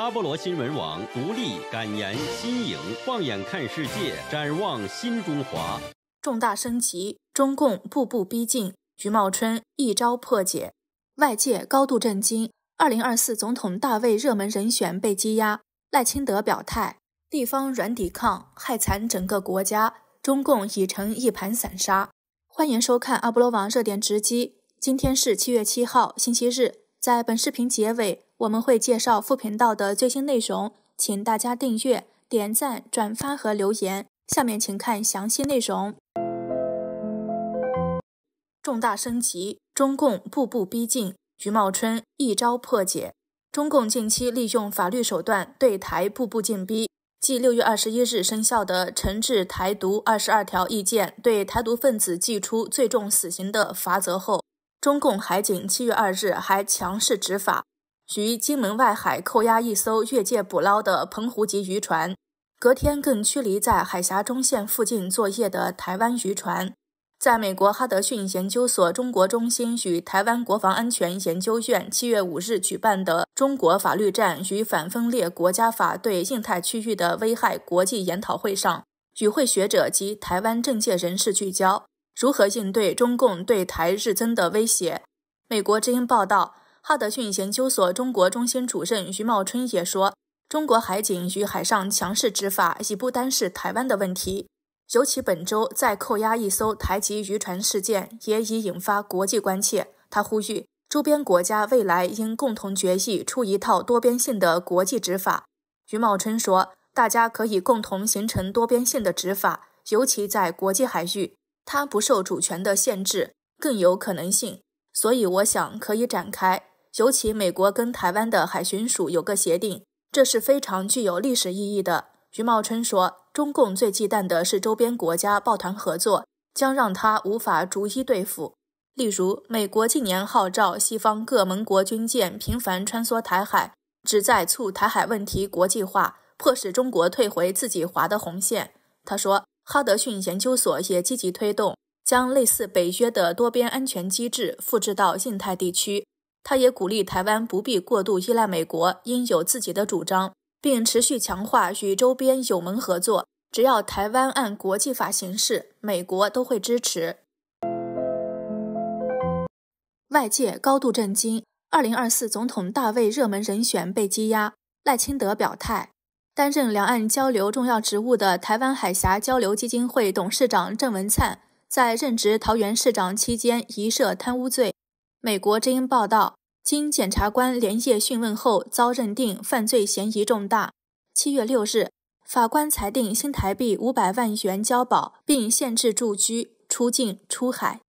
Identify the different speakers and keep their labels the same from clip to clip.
Speaker 1: 阿波罗新闻网独立、敢言、新颖，放眼看世界，展望新中华。重大升级，中共步步逼近，徐茂春一招破解，外界高度震惊。二零二四总统大卫热门人选被羁押，赖清德表态，地方软抵抗害惨整个国家，中共已成一盘散沙。欢迎收看阿波罗网热点直击。今天是七月七号，星期日，在本视频结尾。我们会介绍副频道的最新内容，请大家订阅、点赞、转发和留言。下面请看详细内容。重大升级，中共步步逼近，徐茂春一招破解。中共近期利用法律手段对台步步进逼。继六月二十一日生效的《惩治台独二十二条意见》对台独分子祭出最重死刑的罚则后，中共海警七月二日还强势执法。于金门外海扣押一艘越界捕捞的澎湖籍渔船，隔天更驱离在海峡中线附近作业的台湾渔船。在美国哈德逊研究所中国中心与台湾国防安全研究院七月五日举办的“中国法律战与反分裂国家法对印太区域的危害”国际研讨会上，与会学者及台湾政界人士聚焦如何应对中共对台日增的威胁。美国之音报道。哈德逊研究所中国中心主任余茂春也说，中国海警与海上强势执法已不单是台湾的问题，尤其本周再扣押一艘台籍渔船事件，也已引发国际关切。他呼吁周边国家未来应共同决议出一套多边性的国际执法。余茂春说，大家可以共同形成多边性的执法，尤其在国际海域，它不受主权的限制，更有可能性。所以，我想可以展开。尤其美国跟台湾的海巡署有个协定，这是非常具有历史意义的。余茂春说，中共最忌惮的是周边国家抱团合作，将让他无法逐一对付。例如，美国近年号召西方各盟国军舰频繁穿梭台海，旨在促台海问题国际化，迫使中国退回自己划的红线。他说，哈德逊研究所也积极推动将类似北约的多边安全机制复制到印太地区。他也鼓励台湾不必过度依赖美国，应有自己的主张，并持续强化与周边友盟合作。只要台湾按国际法行事，美国都会支持。外界高度震惊，二零二四总统大卫热门人选被羁押。赖清德表态，担任两岸交流重要职务的台湾海峡交流基金会董事长郑文灿，在任职桃园市长期间疑涉贪污罪。美国之音报道，经检察官连夜讯问后，遭认定犯罪嫌疑重大。七月六日，法官裁定新台币五百万元交保，并限制住居、出境、出海。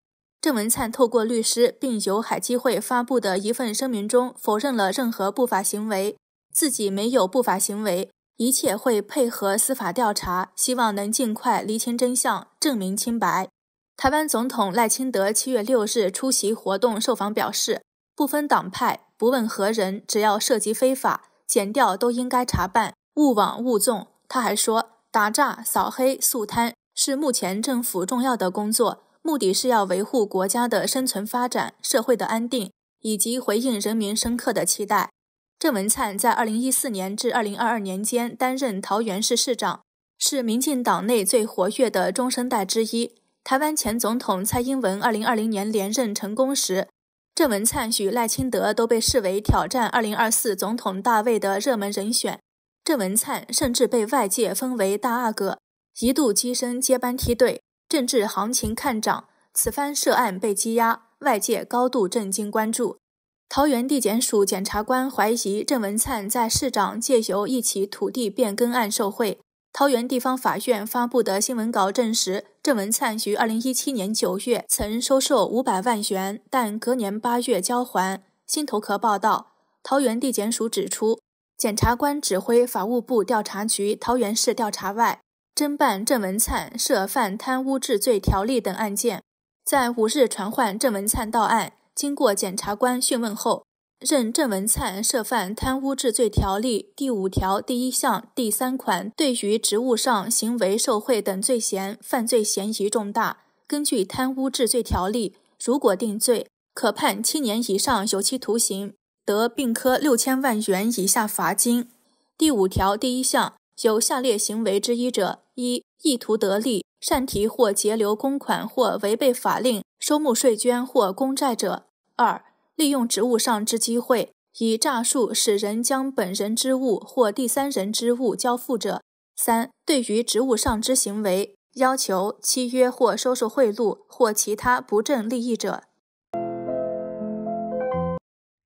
Speaker 1: 郑文灿透过律师，并由海基会发布的一份声明中，否认了任何不法行为，自己没有不法行为，一切会配合司法调查，希望能尽快厘清真相，证明清白。台湾总统赖清德七月六日出席活动受访表示，不分党派，不问何人，只要涉及非法、减调，都应该查办，勿枉勿纵。他还说，打诈、扫黑、肃贪是目前政府重要的工作，目的是要维护国家的生存发展、社会的安定，以及回应人民深刻的期待。郑文灿在二零一四年至二零二二年间担任桃园市市长，是民进党内最活跃的中生代之一。台湾前总统蔡英文2020年连任成功时，郑文灿与赖清德都被视为挑战2024总统大位的热门人选。郑文灿甚至被外界封为“大阿哥”，一度跻身接班梯队，政治行情看涨。此番涉案被羁押，外界高度震惊关注。桃园地检署检察官怀疑郑文灿在市长借由一起土地变更案受贿。桃园地方法院发布的新闻稿证实，郑文灿于二零一七年九月曾收受五百万元，但隔年八月交还。新头壳报道，桃园地检署指出，检察官指挥法务部调查局桃园市调查外侦办郑文灿涉犯贪污治罪条例等案件，在五日传唤郑文灿到案，经过检察官讯问后。任郑文灿涉犯贪污治罪条例第五条第一项第三款，对于职务上行为受贿等罪嫌，犯罪嫌疑重大。根据贪污治罪条例，如果定罪，可判七年以上有期徒刑，得并科六千万元以下罚金。第五条第一项有下列行为之一者：一、意图得利，擅提或截留公款或违背法令收募税捐或公债者；二、利用职务上之机会，以诈术使人将本人之物或第三人之物交付者；三，对于职务上之行为，要求契约或收受贿赂或其他不正利益者。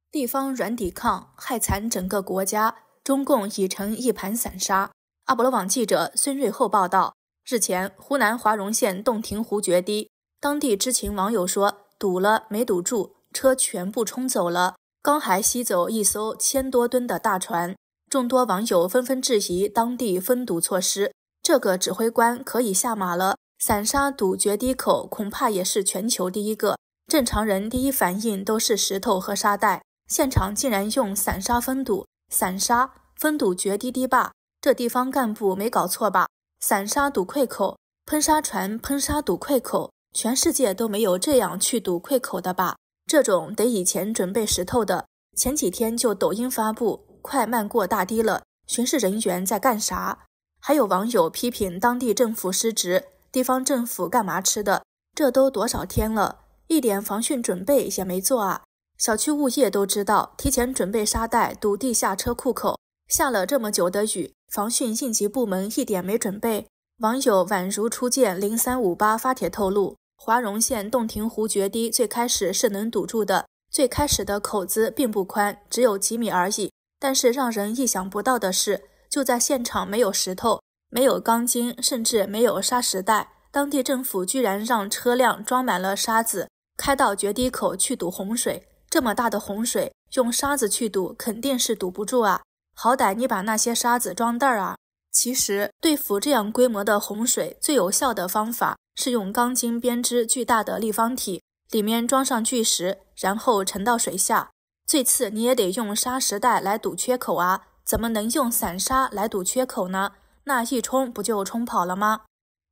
Speaker 1: 地方软抵抗，害惨整个国家。中共已成一盘散沙。阿波罗网记者孙瑞厚报道：日前，湖南华容县洞庭湖决堤，当地知情网友说，堵了没堵住。车全部冲走了，刚还吸走一艘千多吨的大船，众多网友纷纷质疑当地封堵措施。这个指挥官可以下马了。散沙堵决堤口，恐怕也是全球第一个。正常人第一反应都是石头和沙袋，现场竟然用散沙封堵，散沙封堵决堤堤坝，这地方干部没搞错吧？散沙堵溃口，喷沙船喷沙堵溃口，全世界都没有这样去堵溃口的吧？这种得以前准备石头的，前几天就抖音发布，快漫过大堤了，巡视人员在干啥？还有网友批评当地政府失职，地方政府干嘛吃的？这都多少天了，一点防汛准备也没做啊！小区物业都知道，提前准备沙袋堵地下车库口，下了这么久的雨，防汛应急部门一点没准备。网友宛如初见零三五八发帖透露。华容县洞庭湖决堤，最开始是能堵住的，最开始的口子并不宽，只有几米而已。但是让人意想不到的是，就在现场没有石头、没有钢筋，甚至没有砂石袋，当地政府居然让车辆装满了沙子，开到决堤口去堵洪水。这么大的洪水，用沙子去堵，肯定是堵不住啊！好歹你把那些沙子装袋儿啊！其实，对付这样规模的洪水，最有效的方法。是用钢筋编织巨大的立方体，里面装上巨石，然后沉到水下。最次你也得用砂石袋来堵缺口啊，怎么能用散沙来堵缺口呢？那一冲不就冲跑了吗？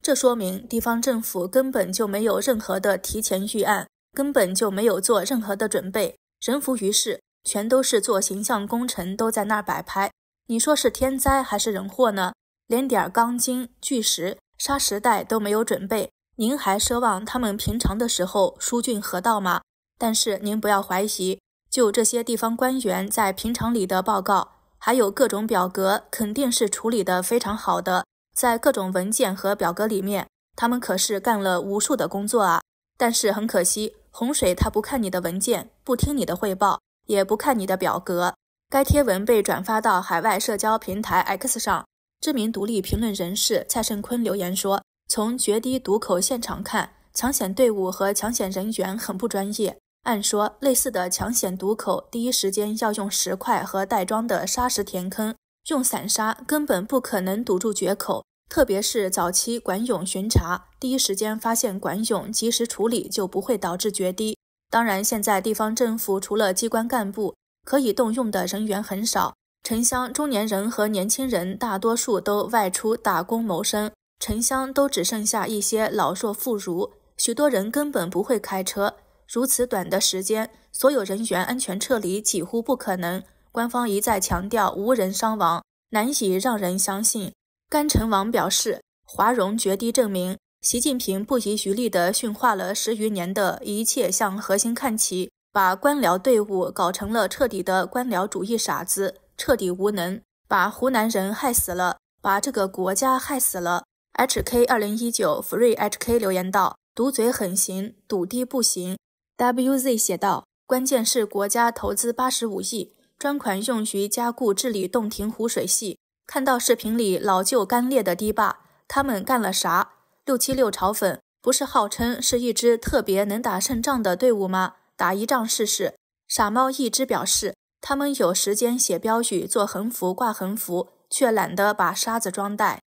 Speaker 1: 这说明地方政府根本就没有任何的提前预案，根本就没有做任何的准备。人浮于事，全都是做形象工程，都在那儿摆拍。你说是天灾还是人祸呢？连点钢筋、巨石。杀时代都没有准备，您还奢望他们平常的时候疏浚河道吗？但是您不要怀疑，就这些地方官员在平常里的报告，还有各种表格，肯定是处理的非常好的。在各种文件和表格里面，他们可是干了无数的工作啊。但是很可惜，洪水他不看你的文件，不听你的汇报，也不看你的表格。该贴文被转发到海外社交平台 X 上。知名独立评论人士蔡胜坤留言说：“从决堤堵口现场看，抢险队伍和抢险人员很不专业。按说，类似的抢险堵口，第一时间要用石块和袋装的沙石填坑，用散沙根本不可能堵住决口。特别是早期管涌巡查，第一时间发现管涌，及时处理，就不会导致决堤。当然，现在地方政府除了机关干部，可以动用的人员很少。”城乡中年人和年轻人大多数都外出打工谋生，城乡都只剩下一些老弱妇孺，许多人根本不会开车。如此短的时间，所有人员安全撤离几乎不可能。官方一再强调无人伤亡，难以让人相信。甘城王表示，华容决堤证明，习近平不遗余力地驯化了十余年的，一切向核心看齐，把官僚队伍搞成了彻底的官僚主义傻子。彻底无能，把湖南人害死了，把这个国家害死了。H K 二零一九 Free H K 留言道：堵嘴很行，堵地不行。W Z 写道：关键是国家投资八十五亿，专款用于加固治理洞庭湖水系。看到视频里老旧干裂的堤坝，他们干了啥？六七六嘲粉不是号称是一支特别能打胜仗的队伍吗？打一仗试试。傻猫一只表示。他们有时间写标语、做横幅、挂横幅，却懒得把沙子装袋。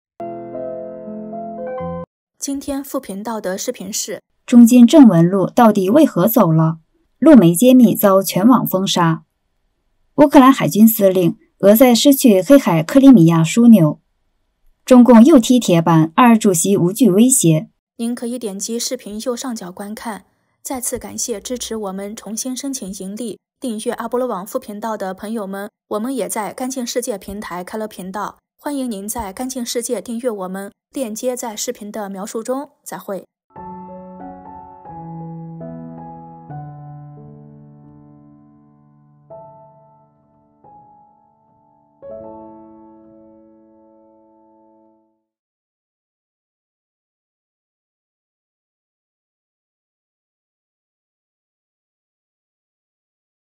Speaker 1: 今天副频道的视频是：中金正文路到底为何走了？路媒揭秘遭全网封杀。乌克兰海军司令：俄在失去黑海克里米亚枢纽。中共又踢铁板，二主席无惧威胁。您可以点击视频右上角观看。再次感谢支持，我们重新申请盈利。订阅阿波罗网副频道的朋友们，我们也在干净世界平台开了频道，欢迎您在干净世界订阅我们，链接在视频的描述中。再会。